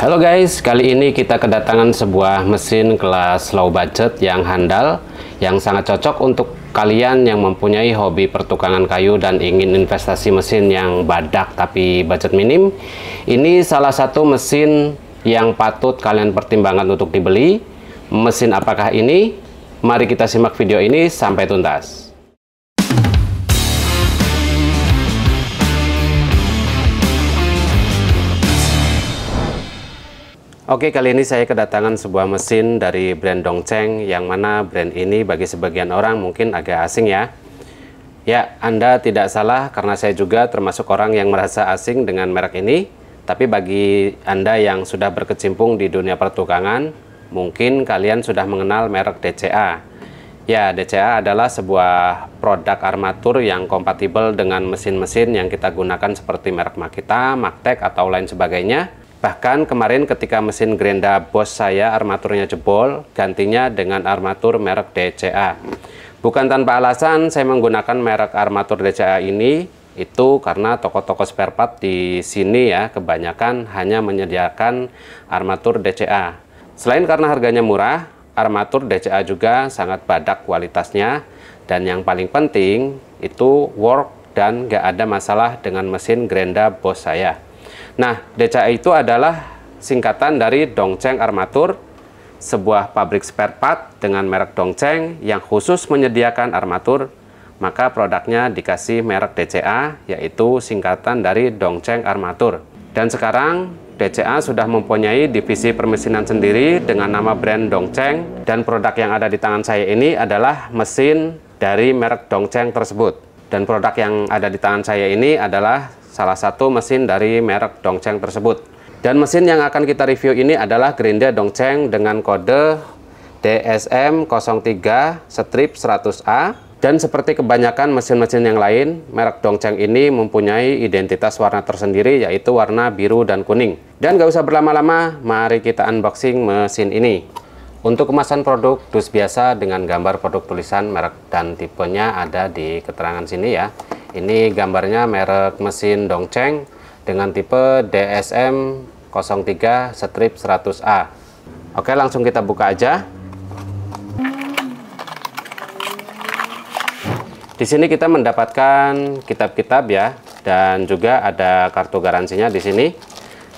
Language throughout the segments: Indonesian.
Halo guys, kali ini kita kedatangan sebuah mesin kelas low budget yang handal yang sangat cocok untuk kalian yang mempunyai hobi pertukangan kayu dan ingin investasi mesin yang badak tapi budget minim. Ini salah satu mesin yang patut kalian pertimbangkan untuk dibeli. Mesin apakah ini? Mari kita simak video ini sampai tuntas. Oke, kali ini saya kedatangan sebuah mesin dari brand Dongcheng yang mana brand ini bagi sebagian orang mungkin agak asing ya. Ya, Anda tidak salah karena saya juga termasuk orang yang merasa asing dengan merek ini. Tapi bagi Anda yang sudah berkecimpung di dunia pertukangan, mungkin kalian sudah mengenal merek DCA. Ya, DCA adalah sebuah produk armatur yang kompatibel dengan mesin-mesin yang kita gunakan seperti merek Makita, Maktek atau lain sebagainya Bahkan kemarin ketika mesin Grenda bos saya armaturnya jebol, gantinya dengan armatur merek DCA. Bukan tanpa alasan saya menggunakan merek armatur DCA ini, itu karena toko-toko spare part di sini ya kebanyakan hanya menyediakan armatur DCA. Selain karena harganya murah, armatur DCA juga sangat badak kualitasnya dan yang paling penting itu work dan gak ada masalah dengan mesin Grenda bos saya. Nah, DCA itu adalah singkatan dari Dongcheng Armatur, sebuah pabrik spare part dengan merek Dongcheng yang khusus menyediakan armatur, maka produknya dikasih merek DCA, yaitu singkatan dari Dongcheng Armatur. Dan sekarang, DCA sudah mempunyai divisi permesinan sendiri dengan nama brand Dongcheng, dan produk yang ada di tangan saya ini adalah mesin dari merek Dongcheng tersebut. Dan produk yang ada di tangan saya ini adalah salah satu mesin dari merek Dongcheng tersebut. Dan mesin yang akan kita review ini adalah Gerinda Dongcheng dengan kode DSM03 strip 100A dan seperti kebanyakan mesin-mesin yang lain, merek Dongcheng ini mempunyai identitas warna tersendiri yaitu warna biru dan kuning. Dan gak usah berlama-lama, mari kita unboxing mesin ini. Untuk kemasan produk, dus biasa dengan gambar produk tulisan merek dan tipenya ada di keterangan sini ya. Ini gambarnya merek mesin Dongceng dengan tipe DSM 03 strip 100A. Oke, langsung kita buka aja. Di sini kita mendapatkan kitab-kitab ya dan juga ada kartu garansinya di sini.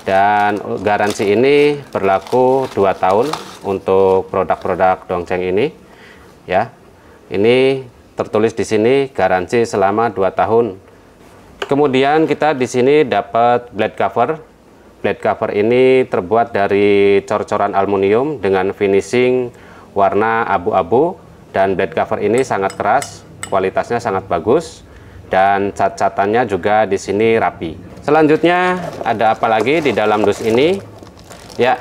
Dan garansi ini berlaku 2 tahun untuk produk-produk Dongceng ini. Ya. Ini tertulis di sini garansi selama 2 tahun. Kemudian kita di sini dapat blade cover. Blade cover ini terbuat dari cor-coran aluminium dengan finishing warna abu-abu dan blade cover ini sangat keras, kualitasnya sangat bagus dan cat-catannya juga di sini rapi. Selanjutnya ada apa lagi di dalam dus ini? Ya,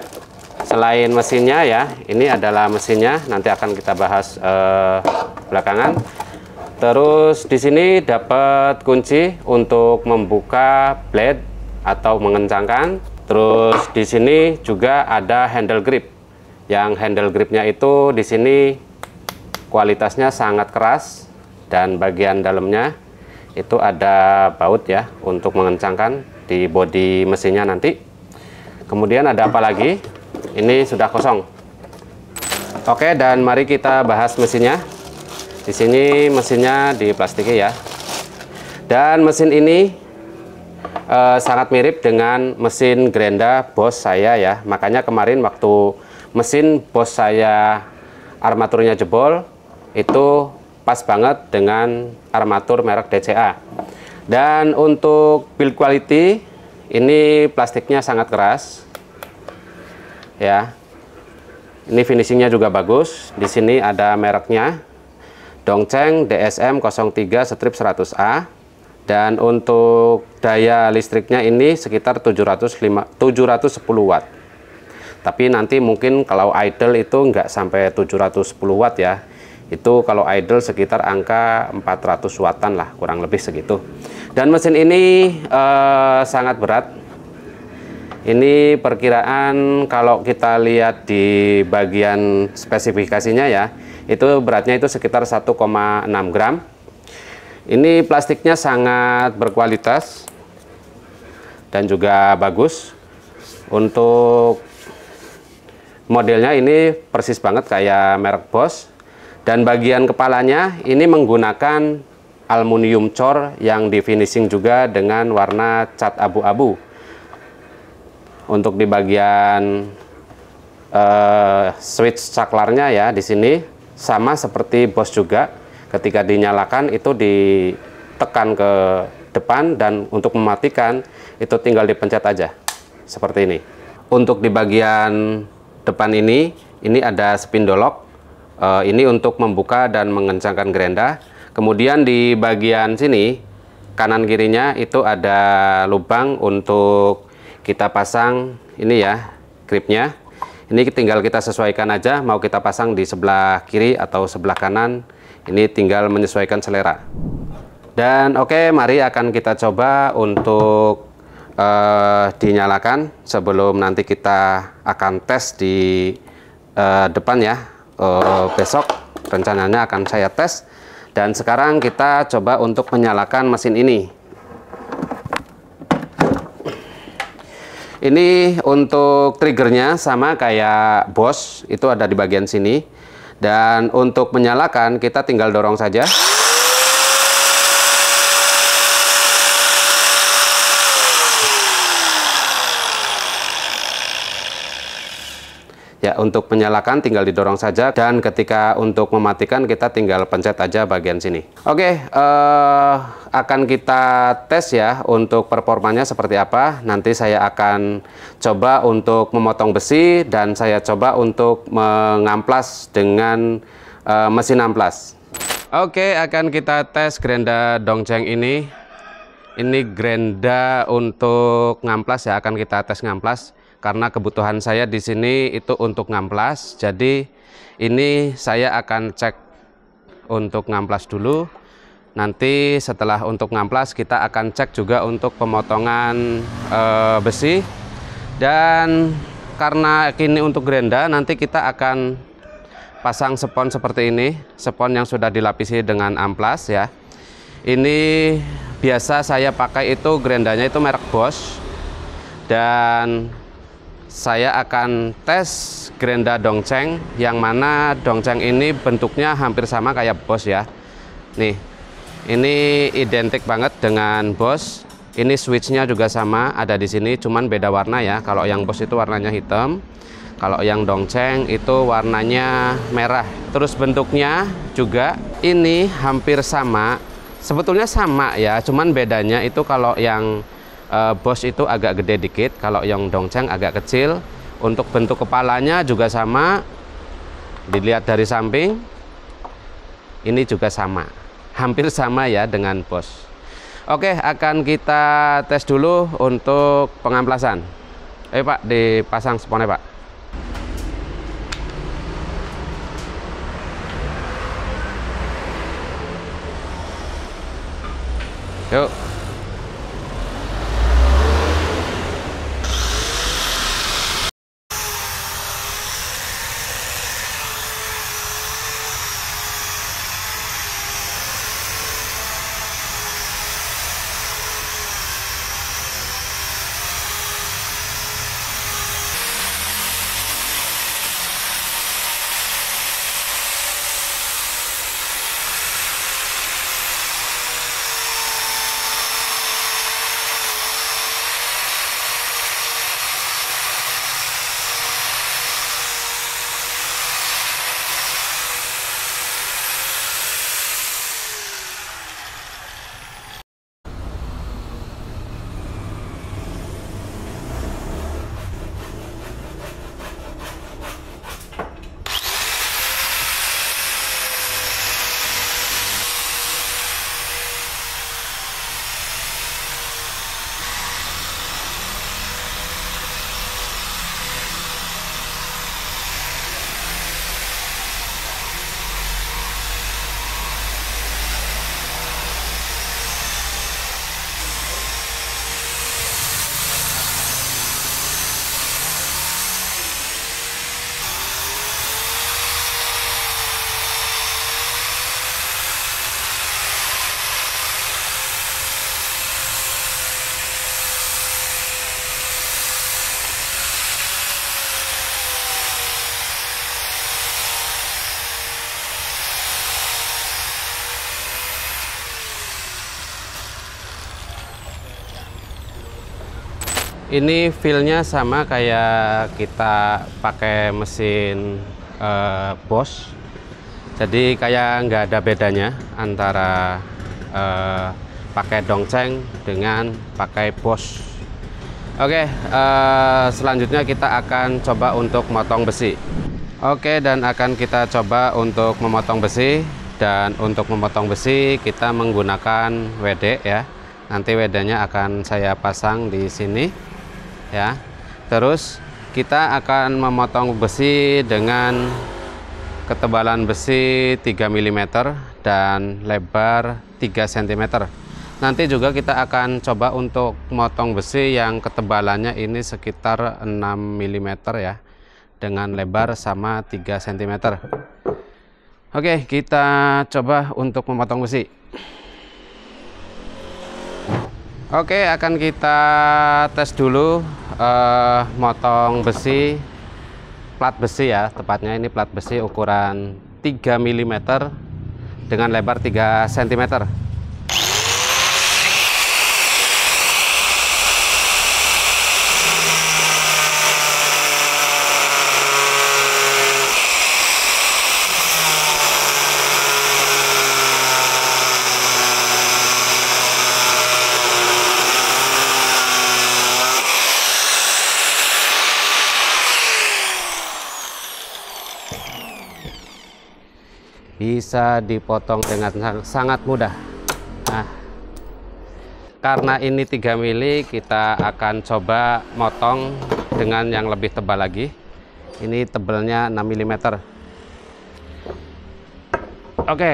selain mesinnya ya, ini adalah mesinnya. Nanti akan kita bahas eh, belakangan. Terus di sini dapat kunci untuk membuka blade atau mengencangkan. Terus di sini juga ada handle grip. Yang handle gripnya itu di sini kualitasnya sangat keras dan bagian dalamnya itu ada baut ya untuk mengencangkan di body mesinnya nanti. Kemudian ada apa lagi? Ini sudah kosong. Oke, dan mari kita bahas mesinnya. Di sini mesinnya di ya. Dan mesin ini e, sangat mirip dengan mesin gerenda bos saya ya. Makanya kemarin waktu mesin bos saya armaturnya jebol itu pas banget dengan armatur merek DCA. Dan untuk build quality ini plastiknya sangat keras. Ya. Ini finishingnya juga bagus. Di sini ada mereknya dongceng DSM 03 strip 100A dan untuk daya listriknya ini sekitar 705, 710 watt tapi nanti mungkin kalau idle itu nggak sampai 710 watt ya itu kalau idle sekitar angka 400 wattan lah kurang lebih segitu dan mesin ini eh, sangat berat ini perkiraan kalau kita lihat di bagian spesifikasinya ya, itu beratnya itu sekitar 1,6 gram. Ini plastiknya sangat berkualitas dan juga bagus. Untuk modelnya ini persis banget kayak merek Bosch. Dan bagian kepalanya ini menggunakan aluminium cor yang di finishing juga dengan warna cat abu-abu untuk di bagian uh, switch saklarnya ya di sini sama seperti bos juga ketika dinyalakan itu ditekan ke depan dan untuk mematikan itu tinggal dipencet aja seperti ini untuk di bagian depan ini ini ada spin uh, eh, ini untuk membuka dan mengencangkan gerenda kemudian di bagian sini kanan kirinya itu ada lubang untuk kita pasang ini ya gripnya ini tinggal kita sesuaikan aja mau kita pasang di sebelah kiri atau sebelah kanan ini tinggal menyesuaikan selera dan oke okay, mari akan kita coba untuk uh, dinyalakan sebelum nanti kita akan tes di uh, depan ya uh, besok rencananya akan saya tes dan sekarang kita coba untuk menyalakan mesin ini Ini untuk triggernya sama kayak bos, itu ada di bagian sini. Dan untuk menyalakan kita tinggal dorong saja. Ya, untuk menyalakan tinggal didorong saja dan ketika untuk mematikan kita tinggal pencet aja bagian sini. Oke, eh, akan kita tes ya untuk performanya seperti apa. Nanti saya akan coba untuk memotong besi dan saya coba untuk mengamplas dengan eh, mesin amplas. Oke, akan kita tes gerenda dongceng ini. Ini gerenda untuk ngamplas ya, akan kita tes ngamplas karena kebutuhan saya di sini itu untuk ngamplas. Jadi ini saya akan cek untuk ngamplas dulu. Nanti setelah untuk ngamplas kita akan cek juga untuk pemotongan e, besi. Dan karena kini untuk gerenda, nanti kita akan pasang spon seperti ini. Spon yang sudah dilapisi dengan amplas ya. Ini biasa saya pakai itu gerendanya itu merek Bosch. Dan saya akan tes Grenda Dongceng yang mana Dongceng ini bentuknya hampir sama kayak Bos ya nih ini identik banget dengan Bos ini switchnya juga sama ada di sini cuman beda warna ya kalau yang Bos itu warnanya hitam kalau yang Dongceng itu warnanya merah terus bentuknya juga ini hampir sama sebetulnya sama ya cuman bedanya itu kalau yang uh, bos itu agak gede dikit, kalau yang Dongceng agak kecil. Untuk bentuk kepalanya juga sama. Dilihat dari samping, ini juga sama. Hampir sama ya dengan bos. Oke, akan kita tes dulu untuk pengamplasan. Eh Pak, dipasang sponnya Pak. Yuk. Ini feelnya sama kayak kita pakai mesin uh, eh, Bosch. Jadi kayak nggak ada bedanya antara uh, pakai dongceng dengan pakai Bosch. Oke, uh, selanjutnya kita akan coba untuk motong besi. Oke, dan akan kita coba untuk memotong besi. Dan untuk memotong besi kita menggunakan WD ya. Nanti WD-nya akan saya pasang di sini ya terus kita akan memotong besi dengan ketebalan besi 3 mm dan lebar 3 cm nanti juga kita akan coba untuk motong besi yang ketebalannya ini sekitar 6 mm ya dengan lebar sama 3 cm oke kita coba untuk memotong besi Oke, akan kita tes dulu uh, motong besi plat besi ya, tepatnya ini plat besi ukuran 3 mm dengan lebar 3 cm. bisa dipotong dengan sangat mudah nah karena ini 3 mili kita akan coba motong dengan yang lebih tebal lagi ini tebalnya 6 mm oke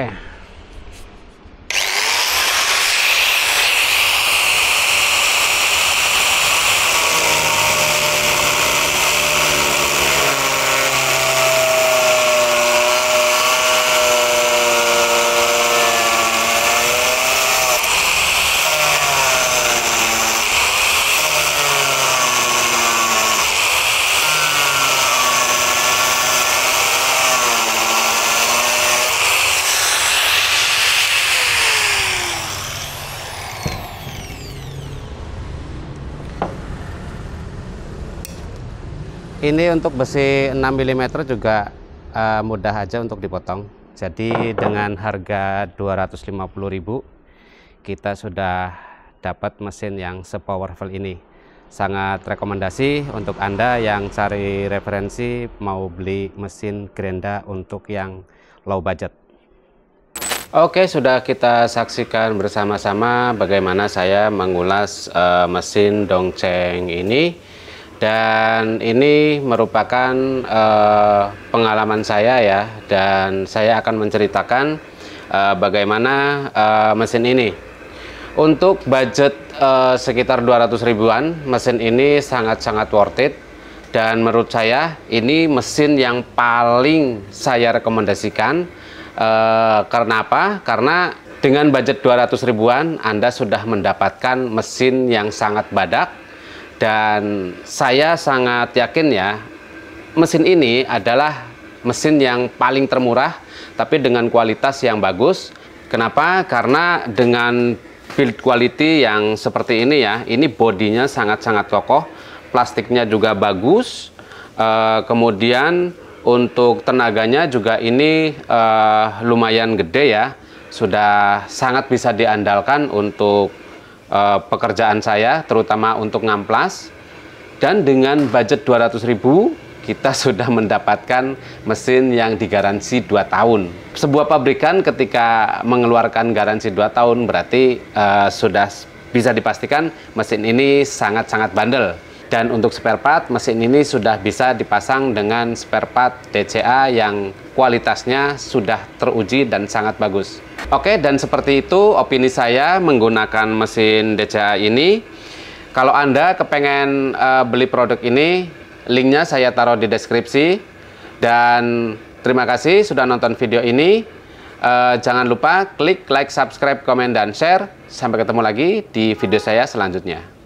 Ini untuk besi 6 mm juga uh, mudah aja untuk dipotong. Jadi dengan harga 250.000 kita sudah dapat mesin yang sepowerful ini. Sangat rekomendasi untuk Anda yang cari referensi mau beli mesin Grenda untuk yang low budget. Oke, sudah kita saksikan bersama-sama bagaimana saya mengulas uh, mesin dongceng ini dan ini merupakan uh, pengalaman saya ya dan saya akan menceritakan uh, bagaimana uh, mesin ini untuk budget uh, sekitar 200 ribuan mesin ini sangat-sangat worth it dan menurut saya ini mesin yang paling saya rekomendasikan karena apa? karena dengan budget 200 ribuan Anda sudah mendapatkan mesin yang sangat badak dan saya sangat yakin ya, mesin ini adalah mesin yang paling termurah, tapi dengan kualitas yang bagus. Kenapa? Karena dengan build quality yang seperti ini ya, ini bodinya sangat-sangat kokoh, plastiknya juga bagus, e, kemudian untuk tenaganya juga ini e, lumayan gede ya, sudah sangat bisa diandalkan untuk uh, pekerjaan saya, terutama untuk ngamplas. Dan dengan budget 200 ribu, kita sudah mendapatkan mesin yang digaransi 2 tahun. Sebuah pabrikan ketika mengeluarkan garansi 2 tahun berarti uh, sudah bisa dipastikan mesin ini sangat-sangat bandel dan untuk spare part, mesin ini sudah bisa dipasang dengan spare part DCA yang kualitasnya sudah teruji dan sangat bagus. Oke, dan seperti itu opini saya menggunakan mesin DCA ini. Kalau Anda kepengen uh, beli produk ini, linknya saya taruh di deskripsi. Dan terima kasih sudah nonton video ini. Uh, jangan lupa klik like, subscribe, komen, dan share. Sampai ketemu lagi di video saya selanjutnya.